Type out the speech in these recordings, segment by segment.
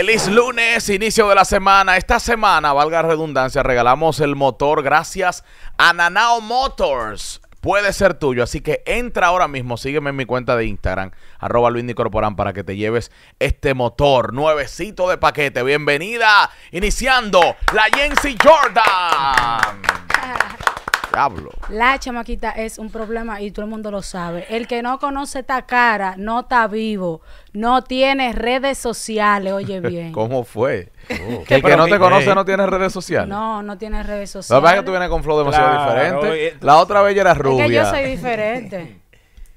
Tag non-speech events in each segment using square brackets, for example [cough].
Feliz lunes, inicio de la semana. Esta semana, valga redundancia, regalamos el motor gracias a Nanao Motors. Puede ser tuyo, así que entra ahora mismo, sígueme en mi cuenta de Instagram, arroba para que te lleves este motor nuevecito de paquete. Bienvenida, iniciando la Jensi Jordan. La chamaquita es un problema y todo el mundo lo sabe. El que no conoce esta cara no está vivo, no tiene redes sociales, oye [laughs] bien. ¿Cómo fue? Oh. el que no te conoce no tiene redes sociales. No, no tiene redes sociales. La que tú vienes con flow demasiado diferente. La otra vez era rubia. que yo soy diferente. [laughs]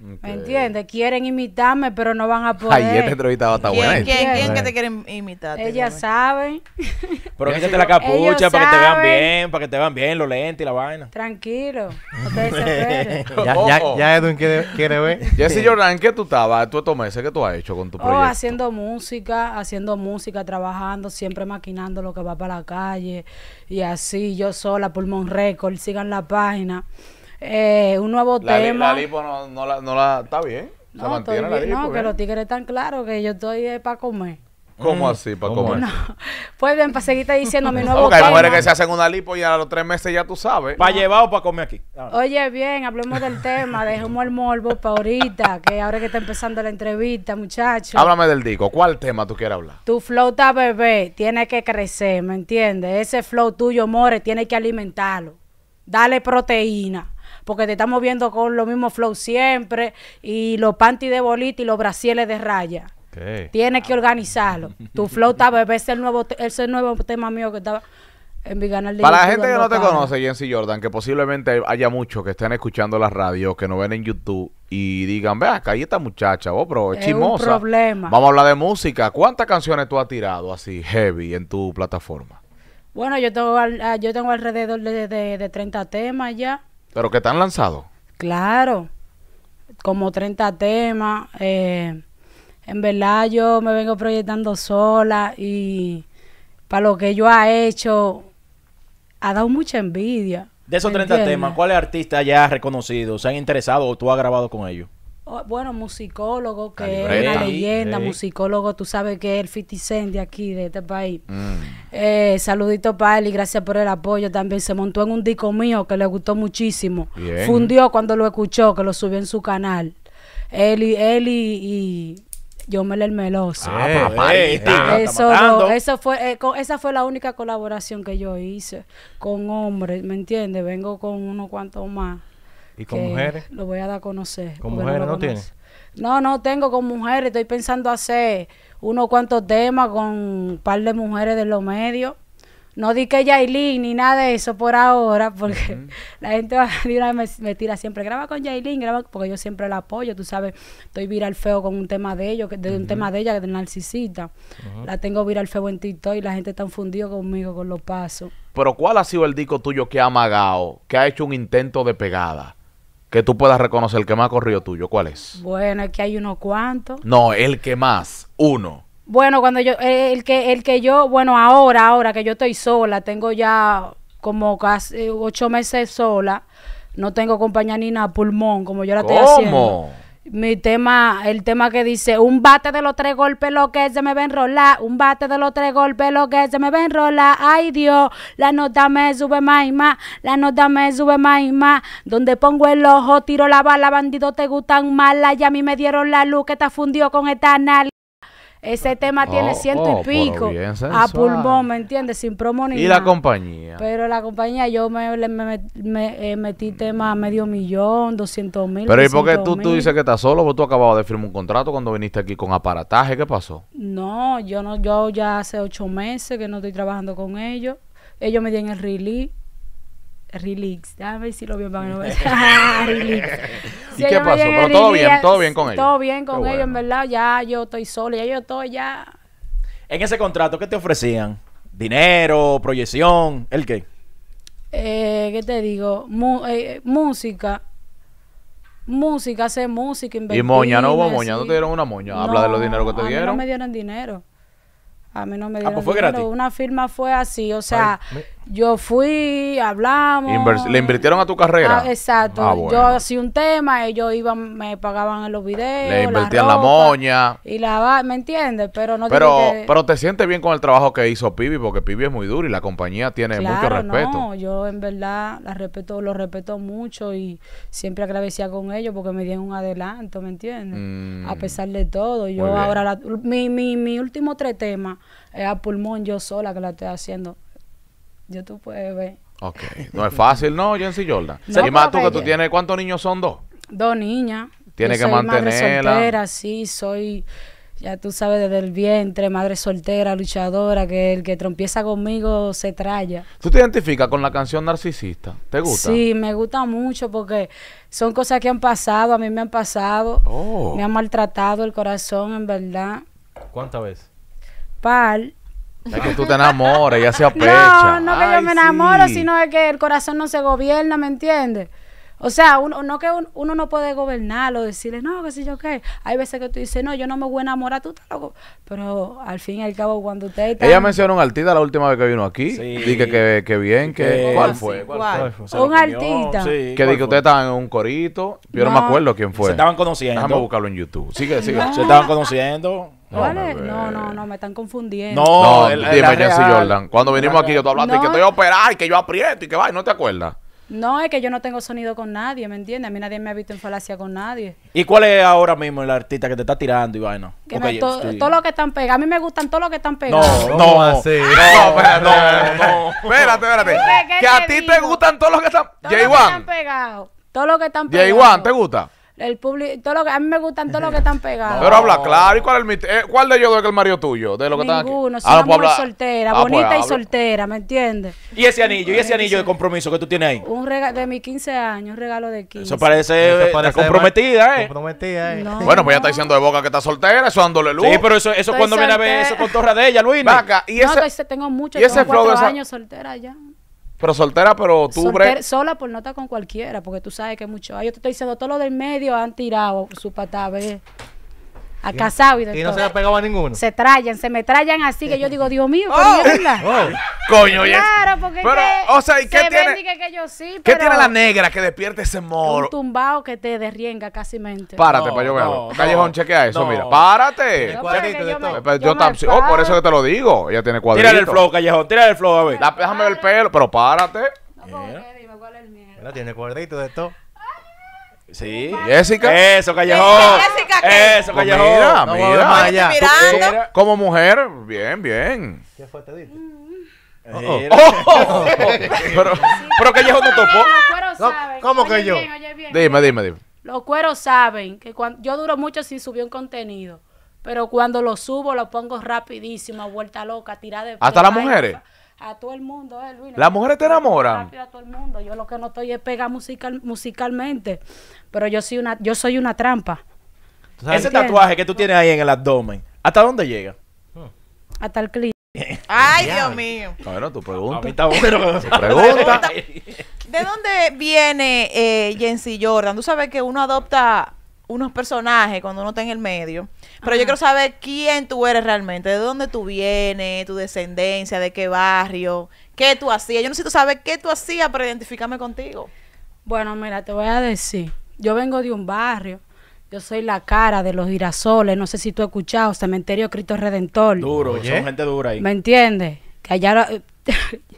¿Me entiendes? Quieren imitarme, pero no van a [laughs] poder. ayer esta entrevista está buena. ¿Quién, ¿quién, que te quieren imitar? Ellas saben. [laughs] Pero quítate la capucha para que te vean bien, para que te vean bien lo lentes y la vaina. Tranquilo, [laughs] ya, oh. Edwin quiere, ver. Jesse Jordan, ¿qué tú estabas tú estos meses? ¿Qué tú has hecho con tu oh, proyecto? haciendo música, haciendo música, trabajando, siempre maquinando lo que va para la calle. Y así, yo sola, Pulmón Record, sigan la página. Eh, un nuevo tema. la lipo no, la, está bien. Se mantiene la lipo, no, que los tigres están claros que yo estoy eh, para comer. ¿Cómo mm. así? ¿Para comer? [laughs] Pues bien, para seguirte diciendo mi nuevo okay, tema. hay mujeres que se hacen una lipo y a los tres meses ya tú sabes. ¿Para llevar o para comer aquí? Ah. Oye, bien, hablemos del tema. Dejemos el morbo para ahorita, que ahora que está empezando la entrevista, muchachos. Háblame del disco. ¿Cuál tema tú quieres hablar? Tu flow bebé. Tiene que crecer, ¿me entiendes? Ese flow tuyo, more, tiene que alimentarlo. Dale proteína porque te estamos viendo con los mismos flow siempre y los panties de bolita y los brasieles de raya. Tienes que organizarlo. Tu flow está, bebé, ese es el nuevo, es nuevo tema mío que estaba en mi canal de Para la gente que no te conoce, Jensi Jordan, que posiblemente haya muchos que estén escuchando la radio, que no ven en YouTube y digan, vea, acá hay esta muchacha, vos, oh, pero es, chismosa, problema. Vamos a hablar de música. ¿Cuántas canciones tú has tirado así heavy en tu plataforma? Bueno, yo tengo, ah, yo tengo alrededor de, de, de 30 temas ya. ¿Pero que han lanzado Claro, como 30 temas. Eh, en verdad yo me vengo proyectando sola y para lo que yo ha hecho ha dado mucha envidia. De esos 30 temas, ¿cuáles artistas ya reconocido? se han interesado o tú has grabado con ellos? Oh, bueno, musicólogo, que es una leyenda, musicólogo, tú sabes que es el 50 de aquí, de este país. Mm. Eh, saludito para él y gracias por el apoyo también. Se montó en un disco mío que le gustó muchísimo. Fundió cuando lo escuchó, que lo subió en su canal. Él y, y, yo me el meloso. eso, fue, eh, esa fue la única colaboración que yo hice con hombres, ¿me entiendes? Vengo con unos cuantos más. ¿Y con mujeres? Lo voy a dar a conocer. ¿Con mujeres no, tienes? No, no tengo con mujeres. Estoy pensando hacer unos cuantos temas con un par de mujeres de los medios. No di que Yailin ni nada de eso por ahora, porque [laughs] la gente va, me, me, tira siempre, graba con Yailin, graba, porque yo siempre la apoyo, tú sabes, estoy viral feo con un tema de ellos, de un tema de ella, de narcisista. La tengo viral feo en TikTok y la gente está fundido conmigo con los pasos. Pero ¿cuál ha sido el disco tuyo que ha amagado, que ha hecho un intento de pegada? que tú puedas reconocer el que más corrido tuyo, ¿cuál es? Bueno, es que hay unos cuantos. No, el que más, uno. Bueno, cuando yo, eh, el que, el que yo, bueno, ahora, ahora que yo estoy sola, tengo ya como casi ocho meses sola, no tengo compañía ni nada, pulmón, como yo la tengo estoy haciendo mi tema, el tema que dice, un bate de los tres golpes lo que se me va a un bate de los tres golpes lo que se me ven a ay Dios, la nota me sube más y más, la nota me sube más y más, donde pongo el ojo, tiro la bala, bandido te gustan malas, ya a mí me dieron la luz que te fundió con esta ese tema tiene oh, ciento y oh, pico a pulmón, ¿me entiendes? Sin promo ni ¿Y la compañía? Pero la compañía, yo me, me, me, eh, metí tema medio millón, doscientos mil. Pero ¿y por qué tú, dices que estás solo? Porque tú acababas de firmar un contrato cuando viniste aquí con aparataje. ¿Qué pasó? No, yo no yo ya hace ocho meses que no estoy trabajando con ellos. Ellos me dieron el release. Relix. Déjame ver si lo vio para no [laughs] ah, ¿Y qué pasó? Pero todo bien, todo bien con ellos. Todo bien con ellos, en verdad. Ya yo estoy solo, ya yo estoy ya. En ese contrato, ¿qué te ofrecían? ¿Dinero, proyección? ¿El qué? Eh, ¿Qué te digo? Mu eh, música. Música, hacer música, ¿Y moña no hubo moña? ¿No te dieron una moña? Habla de los dineros que te dieron. A mí no me dieron dinero. A mí no me dieron ah, pues fue Gratis. Una firma fue así, o sea, yo fui, hablamos. ¿Le invirtieron a tu carrera? Ah, exacto. Ah, yo hacía un tema, ellos iban, me pagaban en los videos. Le invertían la, moña. Y la ¿me entiendes? Pero no pero, pero te sientes bien con el trabajo que hizo Pibi, porque Pibi es muy duro y la compañía tiene mucho respeto. No, yo en verdad la respeto, lo respeto mucho y siempre agradecía con ellos porque me dieron un adelanto, ¿me entiendes? Mm. A pesar de todo. Yo ahora, mi, mi, mi último tres temas es a pulmón yo sola que la estoy haciendo yo tú puedes ver. Ok, no es fácil, no, Jensi Jordan. y más tú que tú tienes, ¿cuántos niños son dos? Dos niñas. Tiene que mantenerla. Soltera, sí, soy ya tú sabes, desde el vientre, madre soltera, luchadora, que el que trompieza conmigo se traya. ¿Tú te identificas con la canción Narcisista? ¿Te gusta? Sí, me gusta mucho porque son cosas que han pasado, a mí me han pasado. Oh. Me han maltratado el corazón, en verdad. ¿Cuántas veces? Par, es que tú te enamores ya se [laughs] apecha. No, no que yo me enamoro, sino es que el corazón no se gobierna, ¿me entiendes? O sea, uno, no que uno no puede gobernarlo, decirle, no, qué sé yo qué. Hay veces que tú dices, no, yo no me voy a enamorar, tú estás loco. Pero al fin y al cabo, cuando usted Ella mencionó un artista la última vez que vino aquí. Sí. Dije que, que, bien, que... ¿Cuál fue? un artista. que dije que usted estaban en un corito. Yo no. me acuerdo quién fue. Se estaban conociendo. Déjame buscarlo en YouTube. Sigue, sigue. Se estaban conociendo. no, No, no, me están confundiendo. No, no dime Jordan. Cuando vinimos aquí, yo te hablando de que estoy operada y que yo aprieto y que va, ¿no te acuerdas? No, es que yo no tengo sonido con nadie, ¿me entiendes? A mí nadie me ha visto en falacia con nadie. ¿Y cuál es ahora mismo el artista que te está tirando y vaina? Que todo que están pegados. A mí me gustan todos los que están pegados. No, no, así. [laughs] No, espérate, no, Espérate, espérate. que a ti te gustan todos los que están... pegados. Todos los que están pegados. j ¿te gusta? el público, todo lo que, a mí me gustan todos los que están pegados. Pero habla claro, ¿y cuál, eh, cuál de ellos es el marido tuyo? De lo que ah, pues soltera, ah, pues bonita y soltera, ¿me entiendes? ¿Y ese anillo, y ese anillo de compromiso que tú tienes ahí? Un regalo de mis 15 años, un regalo de 15. Eso parece, eh, comprometida, ¿eh? Comprometida, ¿eh? Bueno, pues ya está diciendo de boca que está soltera, eso dándole luz. Sí, pero eso, cuando viene a ver eso con torra de ella, Luis. y ese, tengo mucho, tengo cuatro años soltera ya. Pero soltera, pero tú... sola por nota con cualquiera, porque tú sabes que mucho... Yo te estoy diciendo, todo lo del medio han tirado su patada, a casado y Y no se se ha pegado a ninguno. Se trayan se me trayan así que yo digo, Dios mío, oh. oh. Coño, Claro, porque Pero, o sea, qué tiene- ¿Qué tiene la negra que despierte ese un tumbado que te derrienga casi mente. Párate para yo verlo. Callejón, chequea eso, mira. Párate. yo Yo, yo oh, por eso que te lo digo. Ella tiene cuadrito. Tírale el flow, Callejón, tira el flow, a ver. La- déjame el pelo, pero párate. No, porque dime, ¿cuál es el miedo? Ella tiene cuadrito de esto Sí. Jessica. Eso, Callejón. Eso, pues mira, mira. Como mujer, bien, bien. ¿Qué fue? Te dije. Pero, que Callejón no topó. Los saben. ¿cómo que yo? Dime, dime, dime. Los cueros saben que cuando yo duro mucho sin subir un contenido, pero cuando lo subo lo pongo rapidísimo, a vuelta loca, tirada de. ¿Hasta las mujeres? a todo el mundo. Eh, Luis, ¿Las mujeres te enamoran? a todo el mundo. Yo lo que no estoy es pegar musical, musicalmente, pero yo soy una, yo soy una trampa. Ese tatuaje que tú tienes ahí en el abdomen, ¿hasta dónde llega? Hasta el cliente. [laughs] Ay, Dios mío. Bueno, tu pregunta. [laughs] pregunta. ¿De dónde viene eh, Jensi Jordan? Tú sabes que uno adopta unos personajes cuando uno está en el medio. Pero yo quiero saber quién tú eres realmente, de dónde tú vienes, tu descendencia, de qué barrio, qué tú hacías. Yo necesito saber qué tú hacías para identificarme contigo. Bueno, mira, te voy a decir. Yo vengo de un barrio. Yo soy la cara de los girasoles. No sé si tú has escuchado Cementerio Cristo Redentor. Duro, ¿Oye? son gente dura ahí. ¿Me entiendes? Que allá...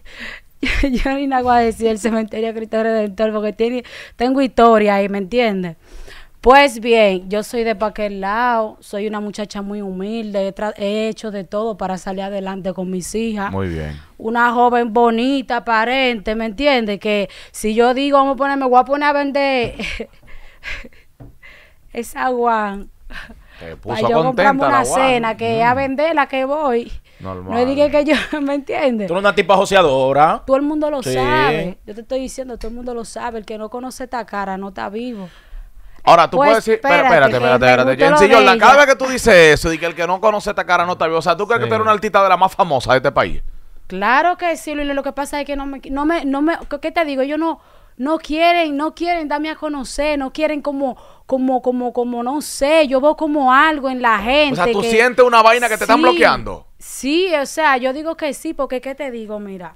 [laughs] yo ni nada voy a decir el Cementerio Cristo Redentor porque tiene... tengo historia ahí, ¿me entiendes? Pues bien, yo soy de pa' lado, soy una muchacha muy humilde, he, hecho de todo para salir adelante con mis hijas. Muy bien. Una joven bonita, aparente, ¿me entiendes? Que si yo digo, vamos a ponerme me voy a poner a vender [laughs] esa guan. Para yo comprarme una cena que es a mm. vender la que voy. Normal. No dije que yo, [laughs] ¿me entiendes? Tú eres una tipa joseadora. Todo el mundo lo sabe. Yo te estoy diciendo, todo el mundo lo sabe. El que no conoce esta cara no está vivo. Ahora tú puedes pues, decir, espérate, espérate, espérate, en cada vez que tú dices eso y que el que no conoce esta cara no está bien, o sea, tú crees que tú eres una artista de la más famosa de este país. Claro que sí, Luis, lo que pasa es que no me, no me, no ¿qué te digo? Yo no, no quieren, no quieren darme a conocer, no quieren como, como, como, como, no sé, yo veo como algo en la gente. O sea, tú sientes una vaina que te están bloqueando. Sí, o sea, yo digo que sí, porque ¿qué te digo? Mira,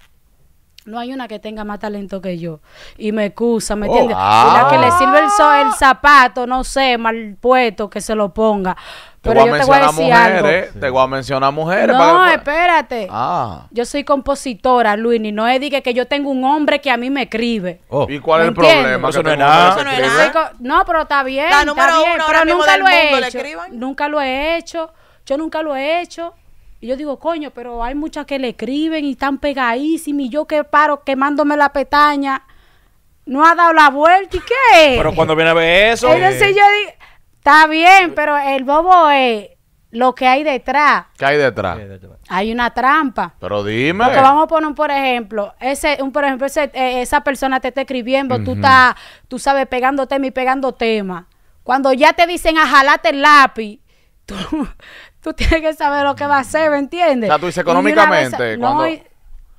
no hay una que tenga más talento que yo. Y me excusa, ¿me oh, entiendes? La que le sirve ah. el, zapato, no sé, mal puesto, que se lo ponga. Pero yo te voy a decir algo. Te voy a mencionar mujeres. No, espérate. Ah. Yo soy compositora, Luis, y no es diga que yo tengo un hombre que a mí me escribe. Oh. ¿Y cuál es el problema? Eso no es nada. no, pero está bien. La está bien, pero nunca lo he hecho. Nunca lo he hecho. Yo nunca lo he hecho. Y yo digo, coño, pero hay muchas que le escriben y están pegadísimas y yo que paro quemándome la petaña No ha dado la vuelta y qué. Pero cuando viene a ver eso. yo está bien, pero el bobo es lo que hay detrás. ¿Qué hay detrás? Hay una trampa. Pero dime. Porque vamos a poner un por ejemplo. Ese, un por ejemplo, eh, esa persona te está escribiendo, tú estás, tú sabes, pegando tema y pegando tema. Cuando ya te dicen a jalarte el lápiz [laughs] tú, tienes que saber lo que va a hacer, ¿me entiendes? O sea, tú dices económicamente. cuando,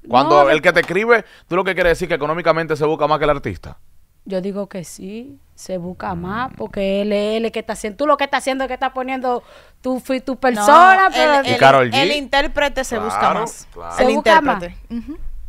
cuando el que te escribe, tú lo que quieres decir que económicamente se busca más que el artista. Yo digo que sí, se busca más, porque él es el que está haciendo, tú lo que estás haciendo es que estás poniendo tu, tu persona. pero el, intérprete se busca más. el intérprete.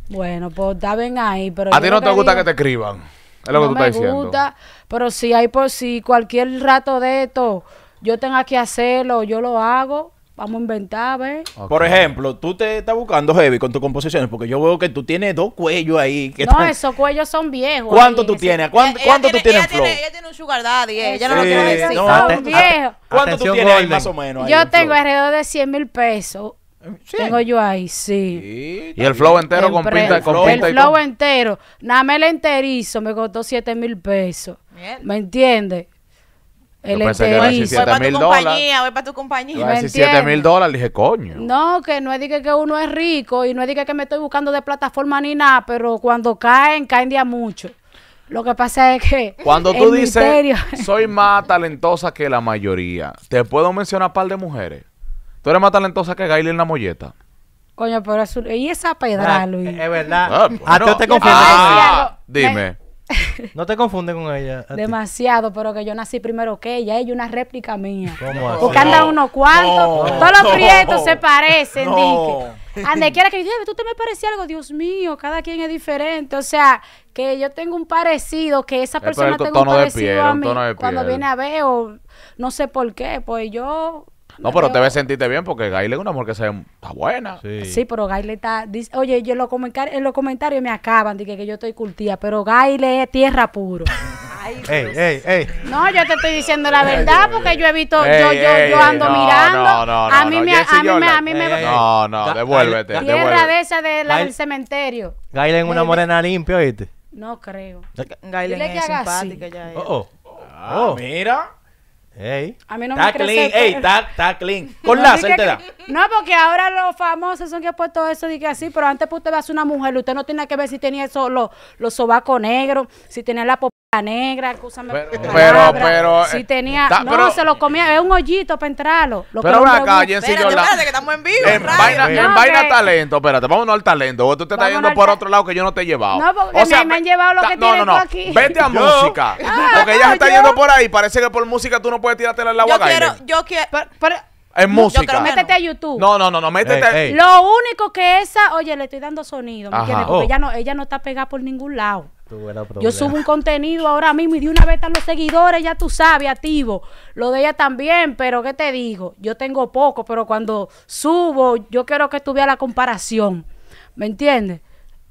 Bueno, pues da ven ahí, pero... A ti no te gusta que te escriban. Es lo que tú me estás gusta, pero si hay por si cualquier rato de esto yo tenga que hacerlo, yo lo hago. Vamos a inventar, a ver. Por ejemplo, tú te estás buscando heavy con tus composiciones, porque yo veo que tú tienes dos cuellos ahí. no, esos cuellos son viejos. ¿Cuánto tú tienes? ¿Cuánto, tú tienes, ella flow? Tiene, ella tiene un sugar daddy, ella no lo tiene decir. No, ¿Cuánto tú tienes ahí, más o menos? Yo tengo alrededor de 100 mil pesos. Sí. Tengo yo ahí, sí. y el flow entero con pinta, el con flow, El flow entero. Nada me la enterizo me costó 7 mil pesos. ¿Me entiendes? el pensé que era tu mil Voy para tu compañía. 17 mil dólares, dije, coño. No, que no es de que uno es rico y no es de que me estoy buscando de plataforma ni nada, pero cuando caen, caen de mucho. Lo que pasa es que. Cuando tú dices, [laughs] soy más talentosa que la mayoría, te puedo mencionar un par de mujeres. Tú eres más talentosa que Gail en la molleta. Coño, pero es, y esa ah, pedra, Luis. Es verdad. A ah, ah, te dime. [laughs] No te confunde con ella. Demasiado, pero que yo nací primero que ella. Ella es una réplica mía. ¿Cómo así? Porque anda unos cuantos. todos los prietos se parecen, Ande quiera que yo tú te me parecía algo, Dios mío, cada quien es diferente. O sea, que yo tengo un parecido, que esa eh, persona tenga un parecido piel, a Cuando viene a ver, o no sé por qué, pues yo no, pero te ves sentirte bien porque Gaile es una mujer que se, está buena. Sí. sí, pero Gaile está. Dice, oye, yo en los, en comentarios me acaban de que, yo estoy cultía, pero Gaile es tierra puro. [laughs] Ay, ey, ey, ey. No, yo te estoy diciendo la verdad porque yo he visto, yo, yo, yo ando mirando. No, no, no. A mí me, a mí me, a mí me. No, no, devuélvete. Tierra devuélvete. de esa de la del cementerio. Gaile es una morena limpia, ¿oíste? No creo. Gaile es simpática ya. Oh, oh. Ah, oh. Mira. A mí no me clean, está, clean. [laughs] Con no, No, porque ahora los famosos son que han puesto eso de que así, pero antes usted va a ser una mujer, usted no tiene que ver si tenía eso, los los sobacos negros, si tenía la la negra, acúsame. Pero, pero, Si eh, tenía. no, se lo comía. Es un hoyito para entrarlo. Lo pero ven acá, Jensi Espérate, que estamos en vivo. En, vaina, en vaina, talento, espérate, vámonos al talento. O tú te estás yendo por otro lado que yo no te he llevado. No, porque me, han llevado lo que no, no, aquí. Vete a [laughs] música. porque ella se está yendo por ahí. Parece que por música tú no puedes tirarte la agua Yo quiero, yo quiero. Es en música. Yo métete a YouTube. No, no, no, no métete. Lo único que esa, oye, le estoy dando sonido, ¿me entiendes? Porque oh. ella no, ella no está pegada por ningún lado. Yo subo un contenido ahora mismo y de una vez a los seguidores, ya tú sabes, activo. Lo de ella también, pero ¿qué te digo? Yo tengo poco, pero cuando subo, yo quiero que estuviera la comparación. ¿Me entiendes?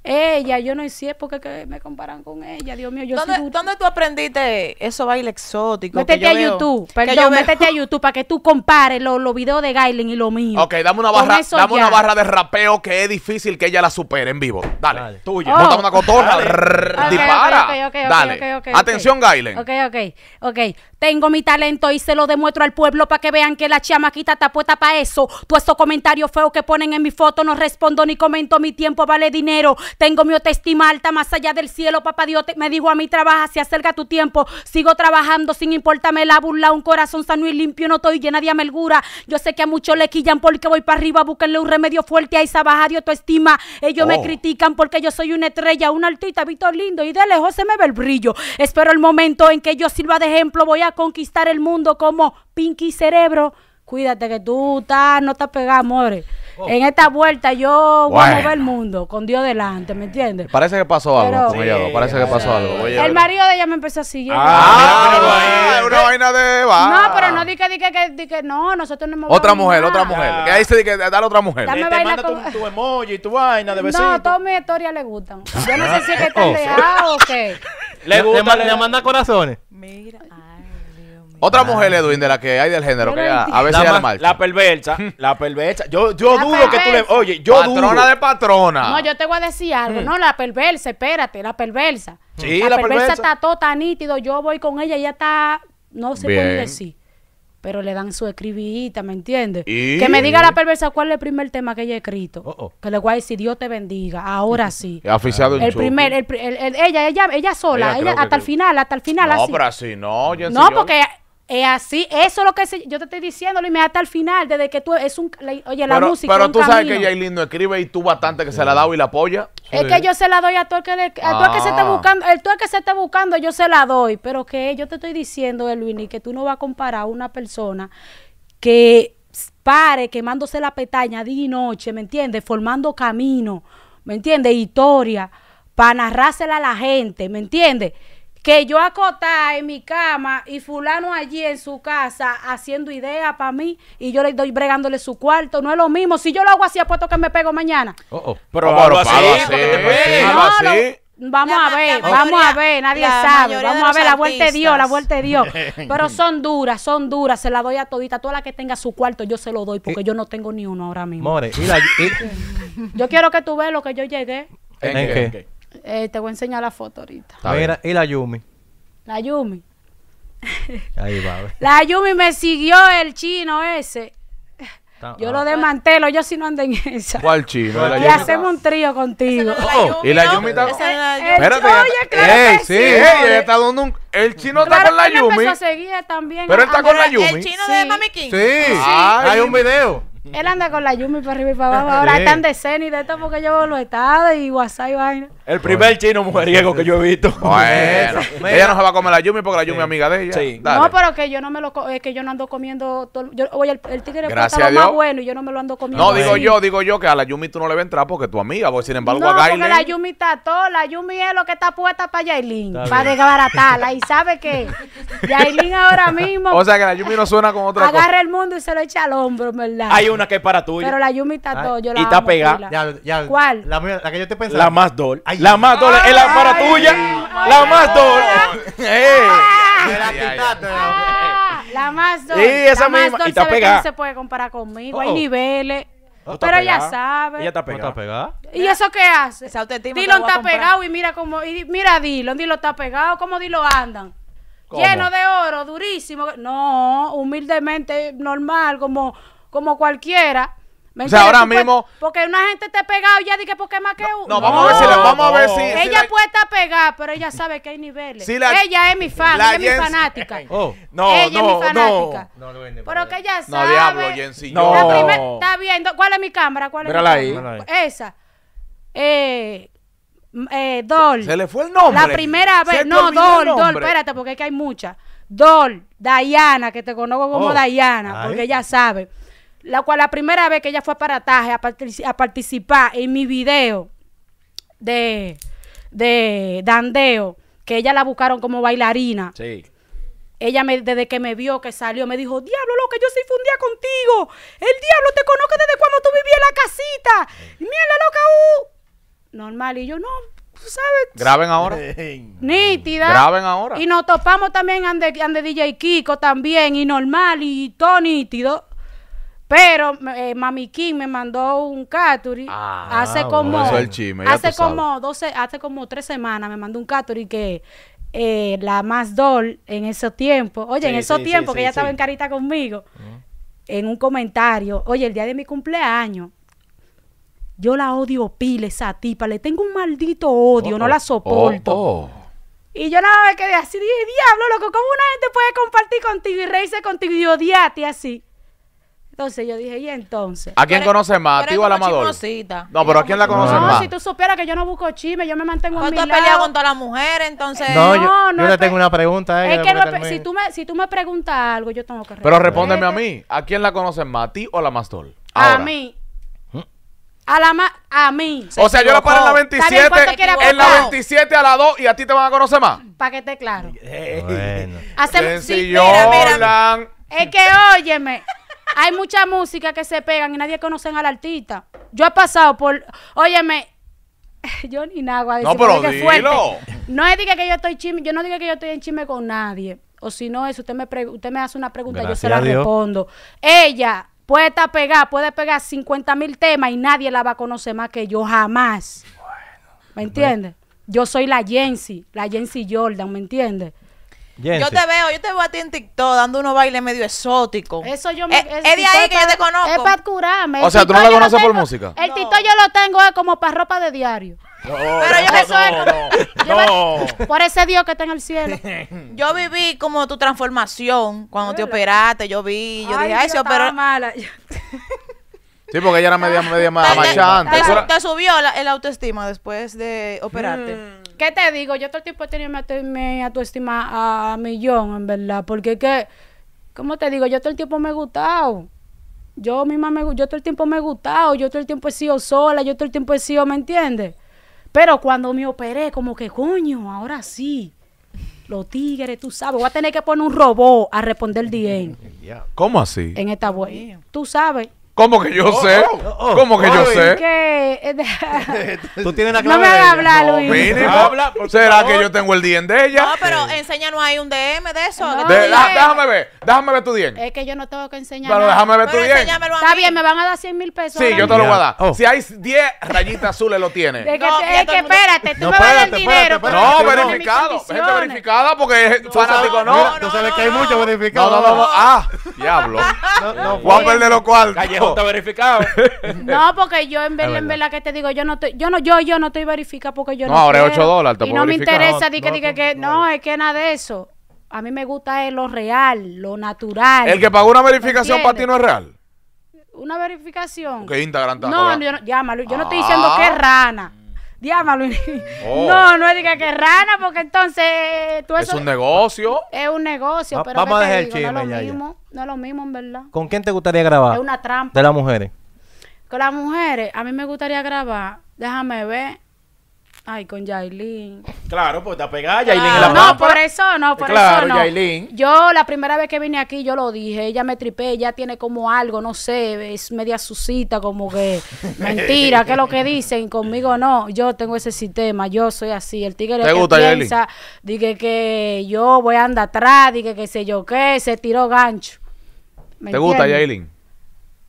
Ella, yo no hice porque me comparan con ella. Dios mío, yo ¿Dónde, ¿Dónde tú aprendiste eso, baile exótico? Métete a YouTube, perdón, métete a YouTube para que tú compares los videos de Gailen y lo mío. Ok, dame una barra, una barra de rapeo que es difícil que ella la supere en vivo. Dale, tuya. Oh. una cotorra, okay, dispara. Okay, okay, Dale. Atención, Gailen. Ok, ok, ok. Tengo mi talento y se lo demuestro al pueblo para que vean que la chamaquita está puesta para eso. Puesto esos comentarios feos que ponen en mi foto no respondo ni comento, mi tiempo vale dinero. Tengo mi autoestima alta más allá del cielo, papá Dios me dijo a mí, trabaja, se acerca tu tiempo. Sigo trabajando sin importarme la burla, un corazón sano y limpio, no estoy llena de amargura. Yo sé que a muchos le quillan porque voy para arriba, búsquenle un remedio fuerte a esa baja de autoestima. Ellos me oh. critican porque yo soy una estrella, una altita Víctor Lindo, y de lejos se me ve el brillo. Espero el momento en que yo sirva de ejemplo, voy a conquistar el mundo como Pinky Cerebro. Cuídate que tú estás, no te pegas, amores. Oh. En esta vuelta yo voy a mover el mundo con Dios delante, ¿me entiendes? Parece que pasó algo con ella, parece que pasó algo. el marido de ella me empezó a seguir. Ah, ah una vaina de va. No, pero no di que, di que, que, di que no, nosotros no hemos Otra mujer, otra mujer. Que ahí se di que dale otra mujer. Dame te manda tu, emoji emoji, tu vaina de besito. No, todas mis historias le gustan. Yo no sé si es que están [laughs] oh. dejadas o qué. Le, gusta, le, manda corazones. Mira. Otra mujer, Edwin, de la que hay del género, a veces la, ya la La perversa, [laughs] la perversa. Yo, yo dudo que tú le... Oye, yo dudo. Patrona de patrona. No, yo te voy a decir algo. Mm. No, la perversa, espérate, la perversa. Sí, la, la perversa. está todo tan nítido. Yo voy con ella Ella ya está... No sé cómo decir. Pero le dan su escribita, ¿me entiendes? Que me diga la perversa cuál es el primer tema que ella ha escrito. Oh, oh. Que le voy a decir, Dios te bendiga. Ahora [laughs] sí. Aficiado el, primer, ella, ella, ella sola, hasta, el final, hasta el final, hasta No, porque... Es así, eso es lo que yo te estoy diciendo, Luis, hasta el final, desde que tú, es un, oye, la música Pero es un tú sabes que Yailin no escribe y tú bastante que se la dado y la apoya. Es que yo se la doy a todo el que, se ah. está buscando, el que se está buscando yo se la doy, pero que yo te estoy diciendo, eh, Luis, que tú no vas a comparar a una persona que pare quemándose la petaña día y noche, ¿me entiendes? Formando camino, ¿me entiendes? Historia, para narrársela a la gente, ¿me entiendes? que yo acotada en mi cama y fulano allí en su casa haciendo ideas para mí y yo le doy bregándole su cuarto. No es lo mismo. Si yo lo hago así, apuesto que me pego mañana. Oh, oh. Pero oh, vamos a ver, vamos a ver, nadie sabe. Vamos a ver, la vuelta de Dios, la vuelta de Dios. Pero [laughs] son duras, son duras, se la doy a todita. Toda la que tenga su cuarto, yo se lo doy porque yo no tengo ni uno ahora mismo. More, yo quiero que tú veas lo que yo llegué. ¿En, eh, te voy a enseñar la foto ahorita. ¿Y la Yumi? La Yumi. Ahí va. La Yumi me siguió el chino ese. yo ah. lo desmantelo, yo si no ando en esa. ¿Cuál chino? y hacemos un trío contigo. Oh, y la Yumi eh, Espérate. Oye, claro eh, que sí, está dando El chino está con la Yumi. pero él está ah, con la Yumi. El chino de Mami King. Hay un video. Él anda con la Yumi para arriba y para abajo. Ahora [laughs] están de y de esto porque yo lo he estado y WhatsApp y vaina. El primer chino mujeriego que yo he visto. [laughs] Bueno, ella no se va a comer la Yumi porque la Yumi es amiga de ella. Sí. No, pero que yo no me lo es eh, que yo no ando comiendo todo, yo, oye, el, el tigre está lo más bueno y yo no me lo ando comiendo. No, digo yo, digo yo que a la Yumi tú no le vas a entrar porque tu amiga, porque sin embargo no, a no porque la Yumi está todo, la Yumi es lo que está puesta para Yailin, para desbaratarla y sabe que [laughs] Yailin ahora mismo O sea, que la Yumi no suena con otra agarra cosa. Agarra el mundo y se lo echa al hombro, ¿verdad? una que es para tuya. Pero la Yumi está ah, todo, yo la Y está pegada. Ya, ya, ¿Cuál? La, que yo te pensé La más dol. La más dol es la para tuya. Ah, la más dol. la la más dolor. esa la más misma. Y está pegada. No se puede comparar conmigo. Hay oh. niveles. Pero ya sabes sabe. Ella está pegada. ¿Y eso qué hace? Dilo está pegado y mira cómo. Y mira Dilo Dilo está pegado. ¿Cómo Dilo andan? Lleno de oro, durísimo. No, humildemente, normal, como como cualquiera. ¿Me o sea, ahora mismo. porque una gente te pegado ya dije, porque más que uno. No, vamos a ver si. La, vamos a ver si ella puede estar pegada, pero ella sabe que hay niveles. ella es mi fan, ella es mi fanática. No, [laughs] oh. no, ella es mi fanática. No, no, pero que ella sabe. No, diablo, Jensi. No, la Está viendo. ¿Cuál es mi cámara? ¿Cuál es mi ahí. Esa. Eh. Eh, Dol. Se le fue el nombre. La primera vez. No, Dol, Dol, espérate, porque es que hay muchas. Dol, Diana, que te conozco como oh. Diana, porque ella sabe la cual la primera vez que ella fue para Parataje a, participar en mi video de, de Dandeo, que ella la buscaron como bailarina. Sí. Ella me, desde que me vio que salió, me dijo, diablo, loco, yo sí fundía contigo. El diablo te conozco desde cuando tú vivías en la casita. Mira la loca, uh. Normal, y yo, no, tú sabes. Graben ahora. Nítida. Graben ahora. Y nos topamos también ande, ande DJ Kiko también, y normal, y todo nítido. Pero eh, Mami King me mandó un caturi ah, hace como hace como 12, hace como tres semanas me mandó un caturi que eh, la más doll en esos tiempos, oye, en esos tiempos que ella estaba en carita conmigo, en un comentario, oye, el día de mi cumpleaños, yo la odio pile esa tipa, le tengo un maldito odio, no la oh, oh, soporto. Oh, y yo nada más quedé así, dije, diablo, loco, ¿cómo una gente puede compartir contigo y reírse contigo y odiarte así? Entonces yo dije, ¿y entonces? ¿A quién e- conoce más? ¿A ti o la amador? No, pero ¿a quién la conoce más? No, si tú supieras que yo no busco chisme, yo me mantengo en mi lado. ¿Tú has peleado con todas las mujeres, entonces? No, no, yo, no yo le tengo una pregunta a ella. Es que si, tú me, si tú me preguntas algo, yo tengo que responder. Pero respóndeme a mí. ¿A quién la conoces más? ¿A ti o a la Mastol? A mí. Mm. A la ma a mí. o sea, yo la paro en la 27, en la 27 a la 2 y a ti te van a conocer más. Para que esté claro. Bueno. Hacemos, sí, mira, mira. Es que óyeme, hay mucha música que se pegan y nadie conoce al artista. Yo he pasado por, óyeme, [laughs] yo ni nada no, pero No es diga que yo estoy chisme, yo no diga que yo estoy en chisme con nadie. O si no es, usted me usted me hace una pregunta, yo se la respondo. Ella puede estar pegada, puede pegar 50 mil temas y nadie la va a conocer más que yo jamás. ¿Me entiendes? Yo soy la Jensi, la Jensi Jordan, ¿me entiendes? Yo te veo, yo te veo a ti en TikTok dando unos bailes medio exóticos. Eso yo me. Eh, es, de ahí que yo te conozco. Es para curarme. O sea, tú no la conoces por música. El TikTok yo lo tengo es como para ropa de diario. No, pero yo no, eso [laughs] no, por ese Dios que está en el cielo. [laughs] Yo viví como tu transformación cuando te operaste, yo vi, yo dije, ay, se operó mala. [laughs] Sí, porque ella era media media antes. Te, te, subió la, el autoestima después de operarte. Mm. ¿Qué te digo? Yo todo el tiempo he tenido mi estima a millón, en verdad. Porque que, ¿cómo te digo? Yo todo el tiempo me he gustado. Yo misma me yo todo el tiempo me he gustado, yo todo el tiempo he sido sola, yo todo el tiempo he sido, ¿me entiendes? Pero cuando me operé, como que, coño, ahora sí. Los tigres, tú sabes, voy a tener que poner un robot a responder DM. ¿Cómo así? En esta web. Tú sabes. ¿Cómo que yo oh, sé? Oh, oh. ¿Cómo que yo sé? Que... Eh, [laughs] tú tienes la clave. No me hagas hablar, Luis. ¿Será que yo tengo el DM de ella? No, pero enséñanos ahí un DM de eso. déjame ver. Déjame ver tu diente. Es que yo no tengo que enseñar. Pero déjame ver tu diente. Está bien, me van a dar 100 mil pesos. Sí, yo te lo voy a dar. Si hay 10 rayitas azules, lo tienes. Es que, no, espérate, tú me vas a dar el dinero. No, verificado. Gente verificada porque es fanático, ¿no? Tú sabes que hay muchos verificados. No, no, no. Ah, diablo. Voy a perder lo cual está verificado. [laughs] No, porque yo en verdad, en verdad que te digo, yo no estoy, yo no, yo, yo no estoy verificada porque yo no. No, ahora es 8 dólares. y no me interesa, di que, di que, no, es que nada de eso. A mí me gusta es lo real, lo natural. El que pagó una verificación para ti no es real. Una verificación. qué Instagram No, yo no, llámalo. Yo no estoy ah. diciendo que es rana díamalo oh. No, no diga que rana, porque entonces eh, tú Es un negocio. Es un negocio, pero vamos a dejar el no es lo mismo, no es lo mismo en verdad. ¿Con quién te gustaría grabar? Es una trampa. De las mujeres. Con las mujeres, a mí me gustaría grabar, déjame ver, Ay, con Yailin. Claro, pues está pegada Yailin No, por eso no, por eso no. Yailin. Yo la primera vez que vine aquí, yo lo dije, ella me tripé, ella tiene como algo, no sé, es media susita, como que [laughs] mentira, que es lo que dicen, conmigo no, yo tengo ese sistema, yo soy así, el tigre que gusta, piensa, dije que yo voy a andar atrás, dije que sé yo qué, se tiró gancho. ¿Te gusta Yailin?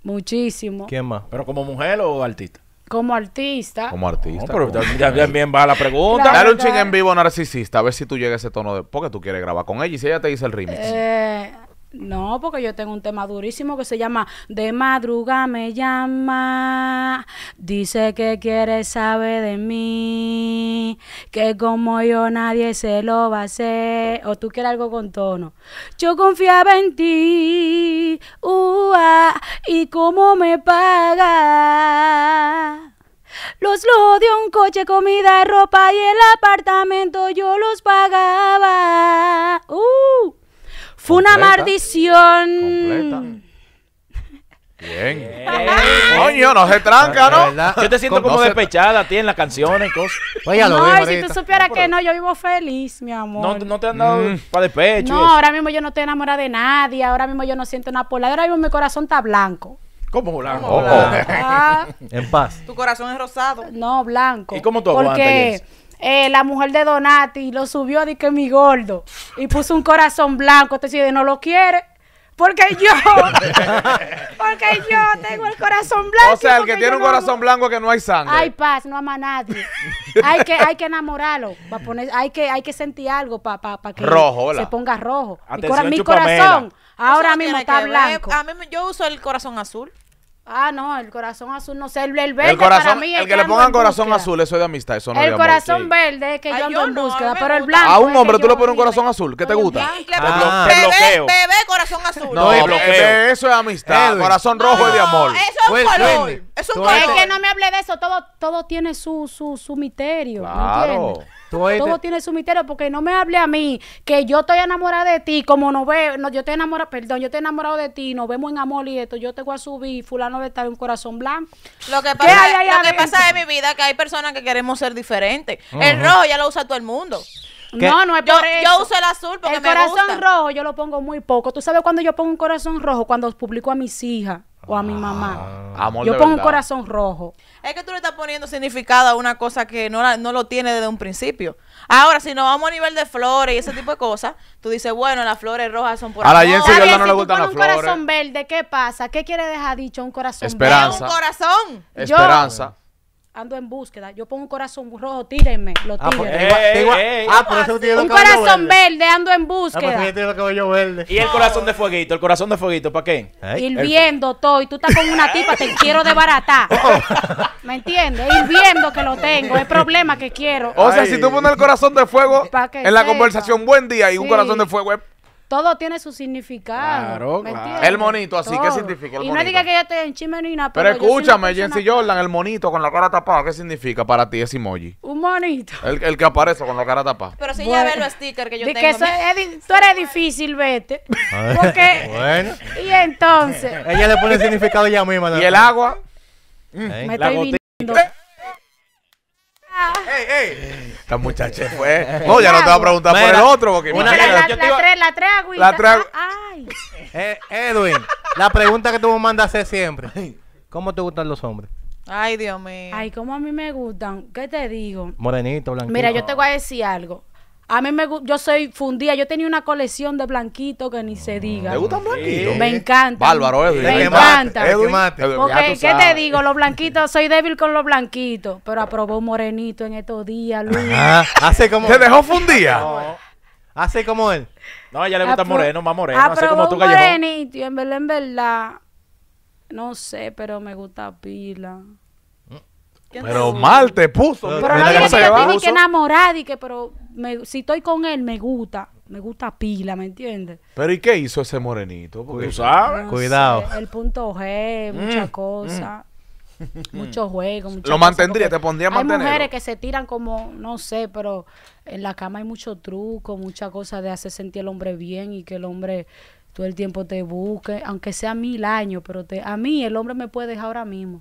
Muchísimo. ¿Quién más? ¿Pero como mujer o artista? Como artista. Como artista. No, pero bien va la pregunta. Dale un ching en vivo narcisista, a ver si tú llegas a ese tono de. Porque tú quieres grabar con ella y si ella te dice el remix. Eh, no, porque yo tengo un tema durísimo que se llama De madruga me llama, dice que quiere saber de mí, que como yo nadie se lo va a hacer. O tú quieres algo con tono. Yo confiaba en ti, y cómo me paga. Los lo de un coche, comida, ropa y el apartamento yo los pagaba. Uh. Fue una maldición. Bien. [laughs] Coño, no se tranca, ¿no? Yo te siento como despechada a ti en las canciones y cosas. Pues Oye, lo no, si tú supieras que no, yo vivo feliz, mi amor. No, te han dado mm. para despecho. No, ahora mismo yo no estoy enamorada de nadie. Ahora mismo yo no siento una pola. Ahora mismo mi corazón está blanco. ¿Cómo blanco? en paz. Tu corazón es rosado. No, blanco. ¿Y cómo tú aguantas? Porque... Eh, la mujer de Donati lo subió de que mi gordo y puso un corazón blanco. Entonces, no lo quiere. Porque yo, [laughs] porque yo tengo el corazón blanco. O sea, el que tiene un corazón blanco que no hay sangre. Hay paz, no ama a nadie. hay que, hay que enamorarlo. a poner, hay, que, hay que sentir algo para que se ponga rojo. mi, corazón ahora mismo está blanco. A yo uso el corazón azul. Ah, no, el corazón azul, no sé, el, verde el corazón, para mí El, que, le pongan corazón azul, eso es de amistad, eso no El corazón verde es que yo ando en no, búsqueda, pero el blanco A un hombre tú le pones un corazón azul, ¿qué te gusta? Ah. Bebé, bebé, corazón azul. No, eso es amistad, El corazón rojo es de amor. Eso es un pues, color, Eso es un color. Es que no me hable de eso, todo, todo tiene su, su, su misterio, claro. Todo tiene su misterio, porque no me hable a mí que yo estoy enamorada de ti, como no veo, no, yo estoy enamorada, perdón, yo estoy enamorado de ti, nos vemos en amor y esto, yo te voy a subir, fulano no debe estar un corazón blanco. Lo que pasa, hay, lo es mi vida que hay personas que queremos ser diferentes. El rojo ya lo usa todo el mundo. No, no es por yo, uso el azul porque me gusta. El corazón rojo yo lo pongo muy poco. ¿Tú sabes cuando yo pongo un corazón rojo? Cuando publico a mis hijas o a mi mamá. Ah. yo pongo un corazón rojo. Es que tú le estás poniendo significado a una cosa que no, la, no lo tiene desde un principio. Ahora, si nos vamos a nivel de flores y ese tipo de cosas, tú dices, bueno, las flores rojas son por Ahora, amor. no si le pones un corazón verde, ¿qué pasa? ¿Qué quiere dejar dicho un corazón verde? un corazón. Esperanza ando en búsqueda. Yo pongo un corazón rojo, tírenme, lo tire. Ah, Un corazón verde. ando en ah, pues, búsqueda. Y el corazón de fueguito, el corazón de fueguito, ¿para qué? Hirviendo, todo. Y tú estás con una tipa, te quiero desbaratar. [laughs] Oh. ¿Me entiendes? Hirviendo que lo tengo, es problema que quiero. O sea, si tú pones el corazón de fuego en la conversación, buen día, y un corazón de fuego es todo tiene su significado. Claro, claro. El monito, así, ¿qué significa? El y no diga que yo estoy en chisme ni nada. Pero, pero escúchame, Jensi Jordan, el monito con la cara tapada, ¿qué significa para ti ese emoji? Un monito. El, que aparece con la cara tapada. Pero si ya ve los stickers que yo tengo. Que tú eres difícil, vete. [laughs] Ah, porque. [laughs] bueno. Y entonces. [laughs] Ella le pone el significado ya misma. ¿Y el agua? Me la estoy viniendo. ¡Ey, ey! Esta muchacha fue. No, ya no te voy a preguntar por el otro. Porque una, la, la, Ay. Edwin, la pregunta que tú me mandas hacer siempre. ¿Cómo te gustan los hombres? Ay, Dios mío. Ay, cómo a mí me gustan. ¿Qué te digo? Morenito, blanquito. Mira, yo te voy a decir algo. A mí me yo soy fundía, yo tenía una colección de blanquitos que ni se diga. ¿Te gustan blanquitos? Me encanta. Bárbaro, Edwin. Eh, me encanta. Porque, ¿qué te digo? Los blanquitos, soy débil con los blanquitos, pero aprobó un morenito en estos días, Luis. Hace ¿Te dejó fundía? No. Hace como él. No, ya le gusta moreno, más moreno, hace como morenito, en verdad, en verdad, no sé, pero me gusta pila. Pero mal te puso. Pero no que te que enamorar y que pero si estoy con él, me gusta. Me gusta pila, ¿me entiendes? Pero ¿y qué hizo ese morenito? Porque tú sabes. Cuidado. el punto G, mm, muchas mm. cosas. [laughs] Muchos juegos, Lo mantendría, te pondría a mantener. Hay mujeres que se tiran como, no sé, pero en la cama hay mucho truco, muchas cosas de hacer sentir al hombre bien y que el hombre todo el tiempo te busque, aunque sea mil años, pero te, a mí el hombre me puede dejar ahora mismo.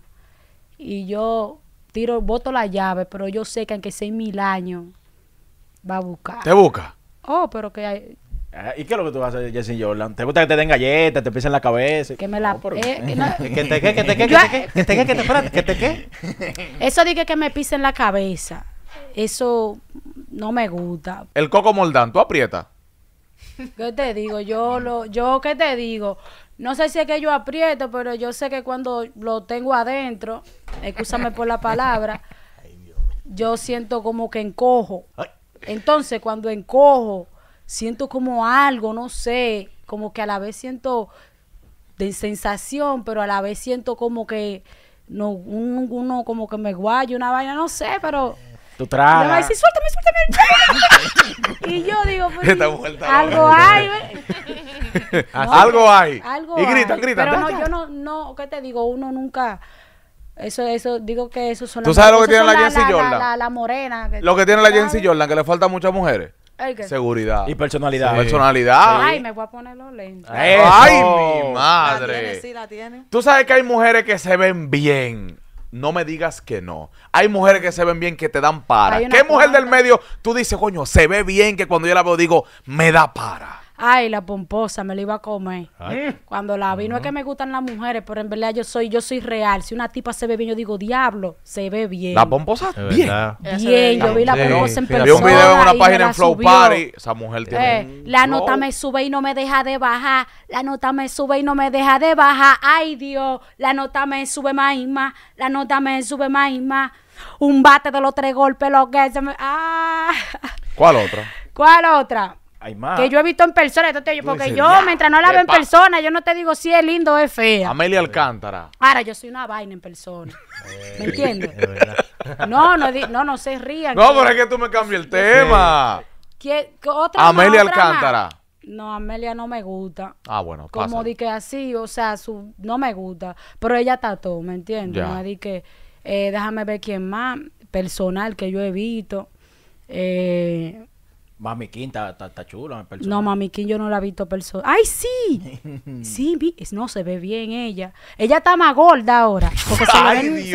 Y yo tiro, voto la llave, pero yo sé que aunque sea mil años, va a buscar. ¿Te busca? Oh, pero que hay... Ah, ¿Y qué es lo que tú vas a hacer, Jessie Jordan? ¿Te gusta que te den galletas, te pisen la cabeza? Que me la... [laughs] qué, que, que te qué, que te qué, que te que, [laughs] Eso dije que me pisen la cabeza. Eso no me gusta. El coco moldán, ¿tú aprietas? ¿Qué te digo? Yo lo, yo qué te digo. No sé si es que yo aprieto, pero yo sé que cuando lo tengo adentro, escúchame por la palabra, [laughs] yo siento como que encojo. Ay. Entonces, cuando encojo, siento como algo, no sé, como que a la vez siento de sensación, pero a la vez siento como que no, uno como que me guayo una vaina, no sé, pero. Tu traje Y va a decir, suéltame, suéltame. [laughs] y yo digo, pues, algo hay, [laughs] algo hay. Algo Y grita grita Pero no, yo no, no, ¿qué te digo? Uno nunca eso, eso, digo que eso son ¿Tú sabes lo que tiene la Jensi Jordan? La, morena. lo que tiene la Jensi Jordan, que le falta muchas mujeres. Seguridad. Y personalidad. Personalidad. Ay, me voy a poner los lentes. Ay, mi madre. Tú sabes que hay mujeres que se ven bien. No me digas que no. Hay mujeres que se ven bien que te dan para. ¿Qué mujer del medio tú dices, coño, se ve bien que cuando yo la veo digo, me da para? ay, la pomposa, me la iba a comer. Eh. Cuando la vi, no es que me gustan las mujeres, pero en verdad yo soy, yo soy real. Si una tipa se ve bien, yo digo, diablo, se ve bien. La pomposa, bien. Bien, yo vi la pomposa en persona. Vi un video en una página en Flow Party, esa mujer tiene eh, La nota me sube y no me deja de bajar, la nota me sube y no me deja de bajar, ay Dios, la nota me sube más y más, la nota me sube más y más un bate de los tres golpes, lo que se me... ¡Ah! ¿Cuál otra? ¿Cuál otra? Que yo he visto en persona. Entonces, porque yo, mientras no la veo en persona, yo no te digo si es lindo o es fea. Amelia Alcántara. Ahora, yo soy una vaina en persona. Eh, ¿Me entiendes? No, no, no, no se rían. No, pero es que tú me cambias el tema. Amelia Alcántara. No, Amelia no me gusta. Ah, bueno, Como di que así, o sea, su, no me gusta. Pero ella está todo, ¿me entiendes? Ya. que, eh, déjame ver quién más, personal que yo he visto. Eh, Mami King está, chula persona. No, Mami King yo no la he visto persona. ¡Ay, sí! [laughs] sí, vi no, se ve bien ella. Ella está más gorda ahora. Porque se,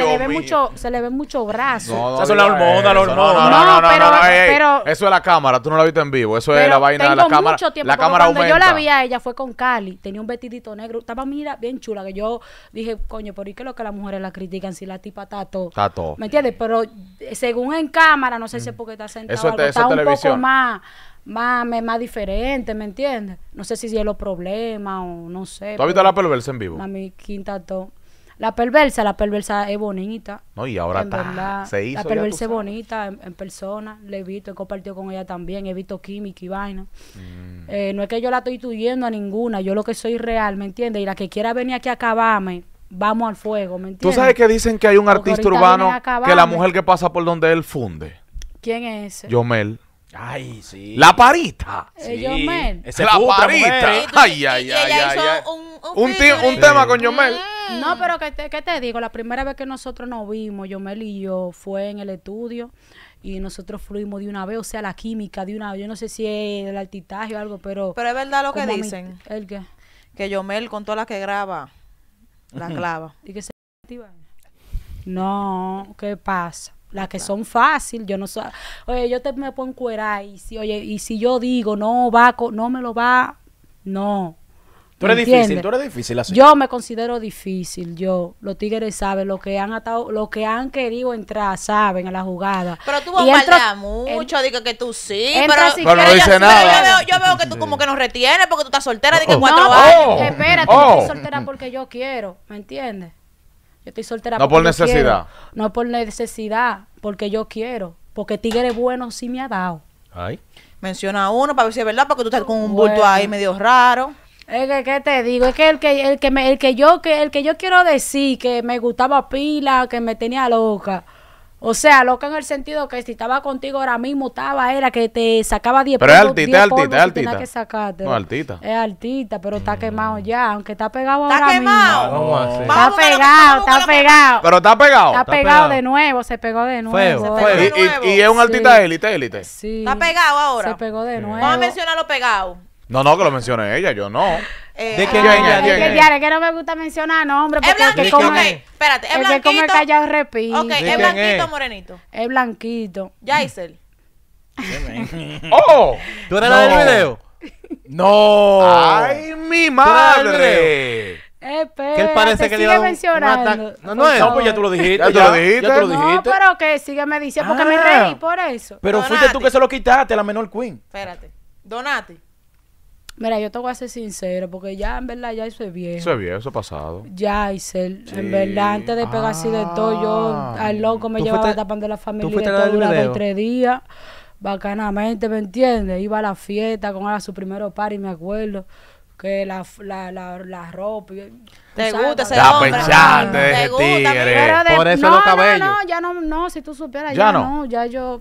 le, ve mucho, se le ve mucho brazo. No, eso es la hormona, la hormona. No, no, pero, Eso es la cámara, tú no la viste en vivo. Eso es la vaina de la cámara. Tiempo, la cámara cuando yo la vi a ella fue con Cali. Tenía un vestidito negro. Estaba, mira, bien chula. Que yo dije, coño, ¿por qué lo que las mujeres la critican si la tipa está todo? ¿Me entiendes? Pero eh, según en cámara, no sé si es porque está sentada. Eso, está es televisión. poco más más, más, diferente, ¿me entiendes? No sé si es los problemas o no sé. ¿Tú has visto la perversa en vivo? A mi quinta todo La perversa, la perversa es bonita. No, y ahora está. se La perversa es bonita en, persona. Le he visto, he compartido con ella también. He visto química y vaina. Mm. Eh, no es que yo la estoy tuyendo a ninguna. Yo lo que soy real, ¿me entiendes? Y la que quiera venir aquí a acabarme, vamos al fuego, ¿me entiendes? Tú sabes que dicen que hay un artista urbano que la mujer que pasa por donde él funde. ¿Quién es ese? Yomel. Ay, La parita. Sí. la parita. Eh, ay, ay, ay, hizo Un, tema con Yomel. Ah. No, pero ¿qué te, te digo? La primera vez que nosotros nos vimos, Yomel y yo, fue en el estudio y nosotros fuimos de una vez, o sea, la química de una vez. Yo no sé si es el altitaje o algo, pero. Pero es verdad lo que dicen. ¿El qué? Que Yomel, con todas la que graba, la clava. ¿Y que se activa? No, ¿qué pasa? las que son fácil, yo no sé, oye, yo te me puedo encuerar y si, oye, y si yo digo, no va, no me lo va, no. Tú eres difícil, tú eres difícil así. Yo me considero difícil, yo. Los tigres saben, lo que han atado, lo que han querido entrar, saben a la jugada. Pero tú bombardeas mucho, digo que tú sí, pero, pero no dice nada. yo, veo, yo, veo, que tú como que nos retienes porque tú estás soltera, de oh. cuatro oh. años. espérate, oh. estoy soltera oh. porque yo quiero, ¿me entiendes? Yo estoy soltera. No por necesidad. No por necesidad, porque yo quiero. Porque Tigre es bueno sí me ha dado. Ay. Menciona uno para ver si es verdad, porque tú estás con un bulto ahí medio raro. Es que, ¿qué te digo? Es que el que, el que, el que yo, que, el que yo quiero decir que me gustaba pila, que me tenía loca o sea, loca en el sentido que si estaba contigo ahora mismo, estaba, era que te sacaba 10 Pero es altita, altita, altita. Que sacarte. No, altita. Es altita, pero está quemado mm. ya, aunque está pegado ¿Está quemado? Ah, ¿Cómo No, está pegado, está pegado. Pero está pegado. Está pegado de nuevo, se pegó de nuevo. Feo, Y, es un altita élite, élite. Sí. Está pegado ahora. Se pegó de nuevo. nuevo. Vamos a mencionar lo pegado. No, no, que lo mencione ella, yo no. Eh, ah, que no me gusta mencionar nombre Porque es blanquito, que Espérate, es el blanquito. ¿es blanquito morenito? Es blanquito. Yaisel. [laughs] ¡Oh! ¿Tú eres no. la del video? ¡No! ¡Ay, mi madre! Espera, que él parece que le iba mencionando. No, no, pues ya tú lo dijiste. Ya, tú lo dijiste. Ya tú lo dijiste. No, pero que sigue me diciendo porque me ah. reí por eso. Pero fuiste tú que se lo quitaste a la menor queen. Espérate. Donati. Mira, yo tengo que ser sincero, porque ya en verdad ya eso es viejo. Eso es viejo, eso ha pasado. Ya, hice en verdad, antes de pegar así de todo, yo ah. al loco me llevaba tapando la familia y todo duraba tres días, bacanamente, ¿me entiendes? Iba a la fiesta con a su primero y me acuerdo que la, la, la, ropa. Te gusta ese hombre. Por eso no, los cabellos. No, no, ya no, no, si tú supieras, ya, no. Ya yo,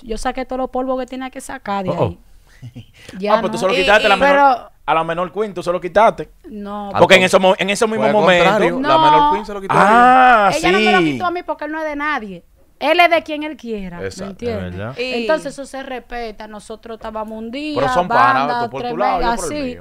yo saqué todos los polvos que tenía que sacar de oh, oh. ahí. [laughs] ah, pues tú solo quitaste la menor. a la menor queen, tú se lo quitaste. No. Porque en, eso, en ese mismo momento. La menor queen se lo quitó. Ah, Ella no me lo quitó a mí porque él no es de nadie. Él es de quien él quiera, ¿me entiendes? Entonces eso se respeta. Nosotros estábamos un día, Pero son banda, por tu así,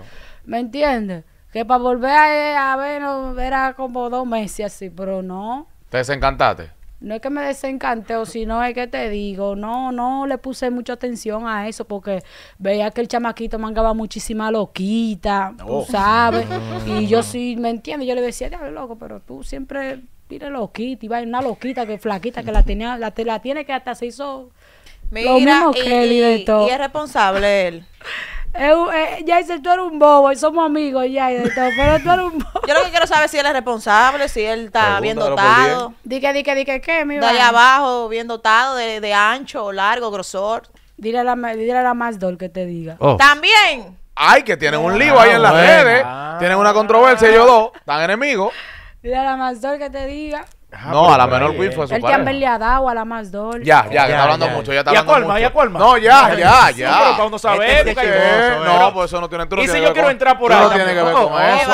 ¿me entiendes? Que para volver a, eh, ver, era como dos meses así, pero no. ¿Te desencantaste? No es que me desencante o si no es que te digo, no, no le puse mucha atención a eso porque veía que el chamaquito mangaba muchísima loquita, oh. sabes. [laughs] y yo sí, me entiendo, yo le decía, diablo, loco, pero tú siempre pide loquita, y va una loquita que flaquita que la tenía, la, te, la tiene que hasta se hizo lo mismo que él de todo. y es responsable él. [laughs] Eh, tú eres un bobo somos amigos, todo. pero tú eres un bobo. Yo lo que quiero saber es si él es responsable, si él está bien dotado. Dique, dique, dique, ¿qué, mi De ahí abajo, bien dotado, de, de ancho, largo, grosor. Dile a la, dile la dol que te diga. Oh. También. Ay, que tienen un lío ah, ahí en las redes. Tienen una controversia ellos dos. Están enemigos. Dile a la dolor que te diga no, a la menor Wii eh. fue su El pareja. le ha dado a la más dol. Ya, ya, ya, está hablando mucho, ya está hablando mucho. ¿Ya cuál No, ya, ya, ya. Este no, pero para uno saber, no, pues eso no tiene tú Y si yo quiero entrar por ahí. No tiene que ver con eso,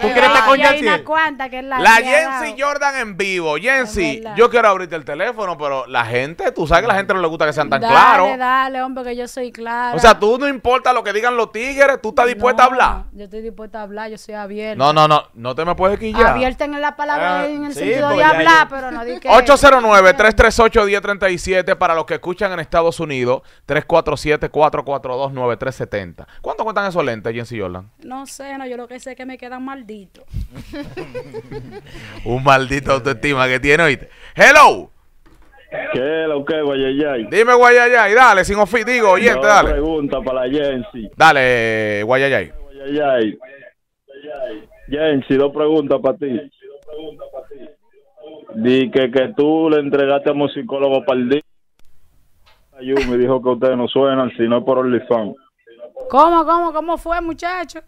¿Tú quieres estar con La Jensi Jordan en vivo. Jensi yo quiero abrirte el teléfono, pero la gente, tú sabes que la gente no le gusta que sean tan claros. Dale, dale, hombre, que yo soy claro O sea, tú no importa lo que digan los tigres, tú estás dispuesta a hablar. Yo estoy dispuesta a hablar, yo soy abierta. No, no, no, no te me puedes quillar. Abierta en la palabra ah, en el 809-338-1037 para los que escuchan en Estados Unidos. 347-442-9370. ¿Cuánto cuentan esos lentes, Jensi Yolan? No sé, no, yo lo que sé es que me quedan malditos. [laughs] Un maldito autoestima que tiene, oíste. Hello. ¿Qué lo que, Guayayay? Dime, Guayayay, dale, sin ofi, digo, oyente, dale. pregunta para Jensi. Dale, Guayayay. Guayayay. Jensi, dos preguntas para ti. Di que, tú le entregaste a psicólogo para el día. me dijo que ustedes no suenan, sino por OnlyFans. ¿Cómo, cómo, cómo fue, muchacho?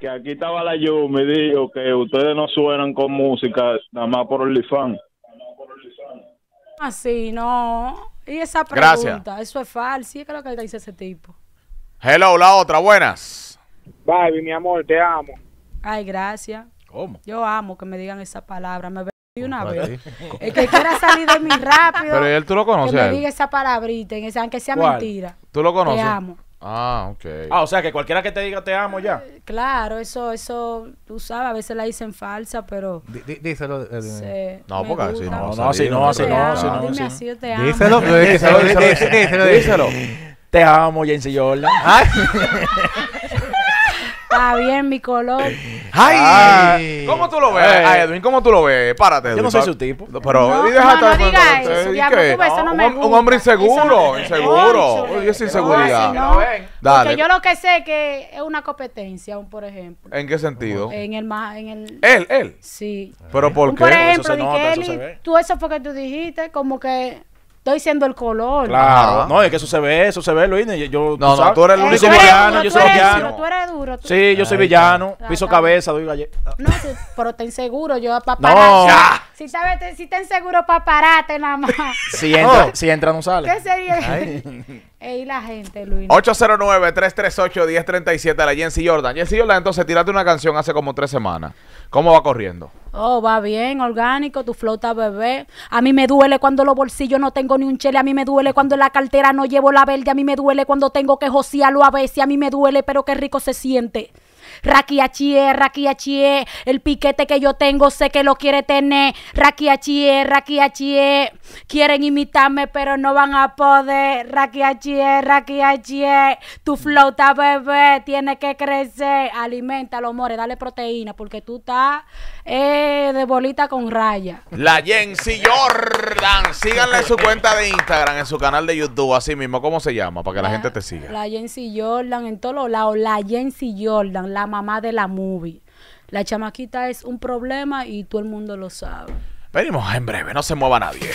Que aquí estaba la Yumi, dijo que ustedes no suenan con música, nada más por OnlyFans. Así, ah, no. Y esa pregunta, eso es falso. ¿Sí es que lo que dice ese tipo. Hello, la otra, buenas. Baby, mi amor, te amo. Ay, gracias. ¿Cómo? Yo amo que me digan esa palabra. Me una vez. El que quiera salir de mí rápido. Pero él tú lo conoces. Que me diga esa palabrita, en aunque sea mentira. ¿Tú lo conoces? Te amo. Ah, ok. Ah, o sea, que cualquiera que te diga te amo ya. Eh, claro, eso, eso, tú sabes, a veces la dicen falsa, pero... díselo. Eh, no, porque así no, no, así no, así no, así no. Dime así, yo te amo. Díselo, díselo, díselo. díselo. Te amo, Jensi Jordan. [laughs] Está bien, mi color. ¡Ay! ¿Cómo tú lo ves, eh. Edwin? ¿Cómo tú lo ves? Párate, Yo no soy su tipo. Pero no, no, digas eso. Un hombre inseguro, inseguro. Yo soy inseguridad. Porque yo lo que sé es que es una competencia, un por ejemplo. ¿En qué sentido? En el más, en el... ¿Él? ¿Él? Sí. ¿Pero por qué? Por ejemplo, ve. tú eso fue que tú dijiste, como que estoy siendo el color. Claro, no, es que eso se ve, eso se ve, Luis. Yo, no, tú, no, tú eres el eh, único villano, yo soy villano. Tú eres duro. Sí, yo soy villano, piso cabeza, doy galleta. No, pero te inseguro, yo para No. Si, sabes, si te inseguro, paparate nada más. Si entra, no. si entra no sale. ¿Qué sería? [laughs] Ey, la gente, Luis. 809-338-1037, la Jensi Jordan. Jensi Jordan, entonces tirate una canción hace como tres semanas. ¿Cómo va corriendo? Oh, va bien, orgánico, tu flota bebé. A mí me duele cuando los bolsillos no tengo ni un chele, a mí me duele cuando en la cartera no llevo la verde, a mí me duele cuando tengo que josearlo a veces, a mí me duele, pero qué rico se siente. Raquiachie, Chie el piquete que yo tengo sé que lo quiere tener. Raquiachie, raquiachie, quieren imitarme pero no van a poder. Raquiachie, Chie tu flota bebé tiene que crecer. Alimentalo, more, dale proteína porque tú estás eh, de bolita con raya. La Jensi Jordan, síganle en su cuenta de Instagram, en su canal de YouTube, así mismo, ¿cómo se llama? Para que la, gente te siga. La Jensi Jordan en todos lados, la Jensi Jordan, la mamá de la movie. La chamaquita es un problema y todo el mundo lo sabe. Venimos en breve, no se mueva nadie.